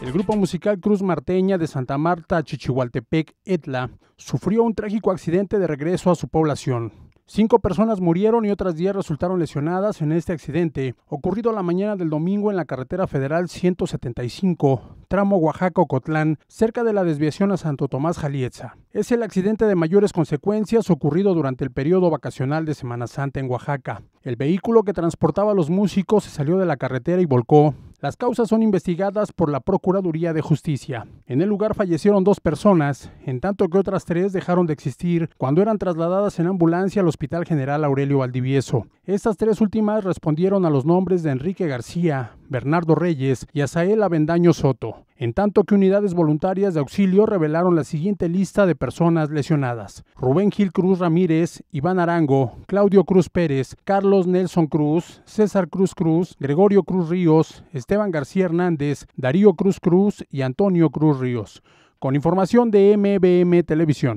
El grupo musical Cruz Marteña de Santa Marta, Chichihualtepec, Etla, sufrió un trágico accidente de regreso a su población. Cinco personas murieron y otras diez resultaron lesionadas en este accidente, ocurrido la mañana del domingo en la carretera federal 175, tramo oaxaca cotlán cerca de la desviación a Santo Tomás Jalietza. Es el accidente de mayores consecuencias ocurrido durante el periodo vacacional de Semana Santa en Oaxaca. El vehículo que transportaba a los músicos se salió de la carretera y volcó, las causas son investigadas por la Procuraduría de Justicia. En el lugar fallecieron dos personas, en tanto que otras tres dejaron de existir cuando eran trasladadas en ambulancia al Hospital General Aurelio Valdivieso. Estas tres últimas respondieron a los nombres de Enrique García, Bernardo Reyes y Azael Avendaño Soto, en tanto que unidades voluntarias de auxilio revelaron la siguiente lista de personas lesionadas. Rubén Gil Cruz Ramírez, Iván Arango, Claudio Cruz Pérez, Carlos Nelson Cruz, César Cruz Cruz, Gregorio Cruz Ríos, Esteban García Hernández, Darío Cruz Cruz y Antonio Cruz Ríos. Con información de MBM Televisión.